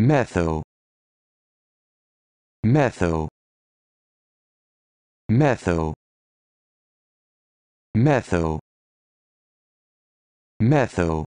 Metho. Metho. Metho. Metho. Metho.